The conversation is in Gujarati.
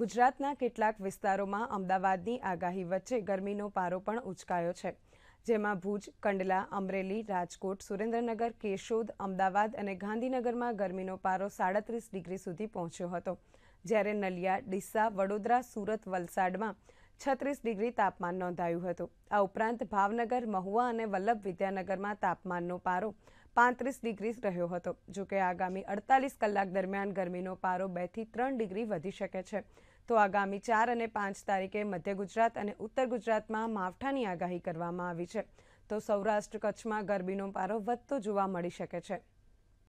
ગુજરાતના કેટલાક વિસ્તારોમાં અમદાવાદની આગાહી વચ્ચે ગરમીનો પારો પણ ઉચકાયો છે જેમાં ભુજ કંડલા અમરેલી રાજકોટ સુરેન્દ્રનગર કેશોદ અમદાવાદ અને ગાંધીનગરમાં ગરમીનો પારો સાડત્રીસ ડિગ્રી સુધી પહોંચ્યો હતો જ્યારે નલિયા ડીસા વડોદરા સુરત વલસાડમાં છત્રીસ ડિગ્રી તાપમાન નોંધાયું હતું આ ઉપરાંત ભાવનગર મહુવા અને વલ્લભ વિદ્યાનગરમાં તાપમાનનો પારો પાંત્રીસ ડિગ્રી રહ્યો હતો જો કે આગામી અડતાલીસ કલાક દરમિયાન ગરમીનો પારો બેથી ત્રણ ડિગ્રી વધી શકે છે તો આગામી ચાર અને પાંચ તારીખે મધ્ય ગુજરાત અને ઉત્તર ગુજરાતમાં માવઠાની આગાહી કરવામાં આવી છે તો સૌરાષ્ટ્ર કચ્છમાં ગરમીનો પારો વધતો જોવા મળી શકે છે